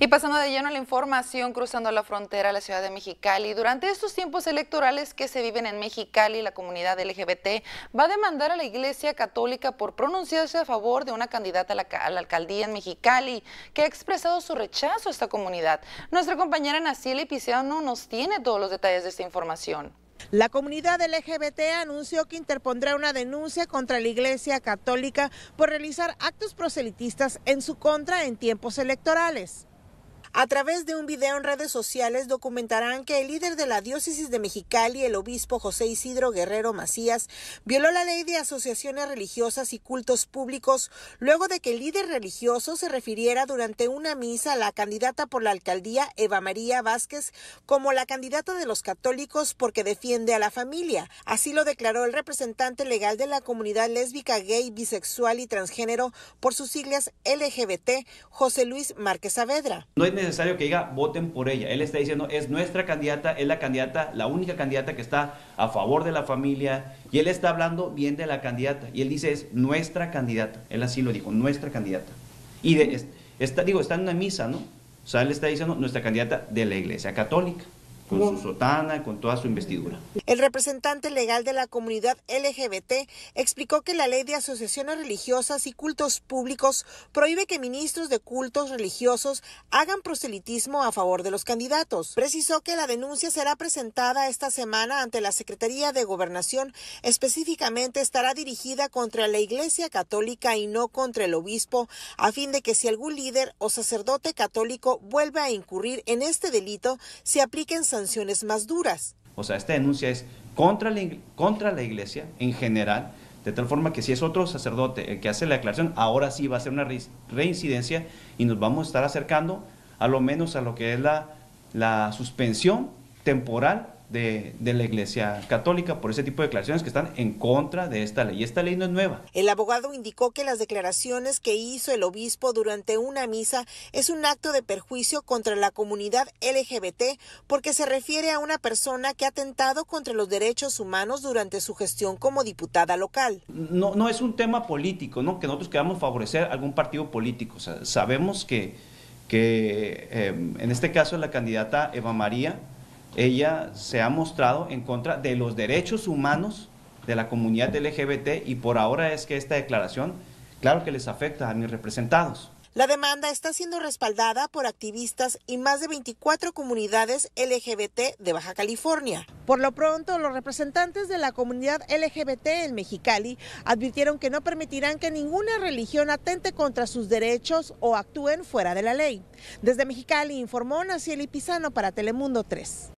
Y pasando de lleno a la información, cruzando la frontera a la ciudad de Mexicali, durante estos tiempos electorales que se viven en Mexicali, la comunidad LGBT va a demandar a la Iglesia Católica por pronunciarse a favor de una candidata a la, alcaldía en Mexicali que ha expresado su rechazo a esta comunidad. Nuestra compañera Nasile Piseano nos tiene todos los detalles de esta información. La comunidad LGBT anunció que interpondrá una denuncia contra la Iglesia Católica por realizar actos proselitistas en su contra en tiempos electorales. A través de un video en redes sociales documentarán que el líder de la diócesis de Mexicali, el obispo José Isidro Guerrero Macías, violó la ley de asociaciones religiosas y cultos públicos luego de que el líder religioso se refiriera durante una misa a la candidata por la alcaldía, Eva María Vázquez, como la candidata de los católicos porque defiende a la familia. Así lo declaró el representante legal de la comunidad lésbica, gay, bisexual y transgénero por sus siglas LGBT, José Luis Márquez Saavedra necesario que diga voten por ella. Él está diciendo es nuestra candidata, es la candidata, la única candidata que está a favor de la familia. Y él está hablando bien de la candidata. Y él dice es nuestra candidata. Él así lo dijo, nuestra candidata. Y está, digo, está en una misa, ¿no? O sea, él está diciendo nuestra candidata de la iglesia católica con su sotana, con toda su investidura. El representante legal de la comunidad LGBT explicó que la ley de asociaciones religiosas y cultos públicos prohíbe que ministros de cultos religiosos hagan proselitismo a favor de los candidatos. Precisó que la denuncia será presentada esta semana ante la Secretaría de Gobernación. Específicamente estará dirigida contra la Iglesia Católica y no contra el obispo, a fin de que si algún líder o sacerdote católico vuelve a incurrir en este delito, se apliquen sanciones más duras. O sea, esta denuncia es contra la, contra la iglesia en general, de tal forma que si es otro sacerdote el que hace la declaración, ahora sí va a ser una reincidencia y nos vamos a estar acercando a lo menos a lo que es la, la suspensión temporal de, la Iglesia Católica por ese tipo de declaraciones que están en contra de esta ley. Y esta ley no es nueva. El abogado indicó que las declaraciones que hizo el obispo durante una misa es un acto de perjuicio contra la comunidad LGBT porque se refiere a una persona que ha atentado contra los derechos humanos durante su gestión como diputada local. No, no es un tema político, ¿no? que nosotros queramos favorecer algún partido político. sabemos que, que em, en este caso la candidata Eva María ella se ha mostrado en contra de los derechos humanos de la comunidad LGBT y por ahora es que esta declaración, claro que les afecta a mis representados. La demanda está siendo respaldada por activistas y más de 24 comunidades LGBT de Baja California. Por lo pronto, los representantes de la comunidad LGBT en Mexicali advirtieron que no permitirán que ninguna religión atente contra sus derechos o actúen fuera de la ley. Desde Mexicali informó Nacieli Pisano para Telemundo 3.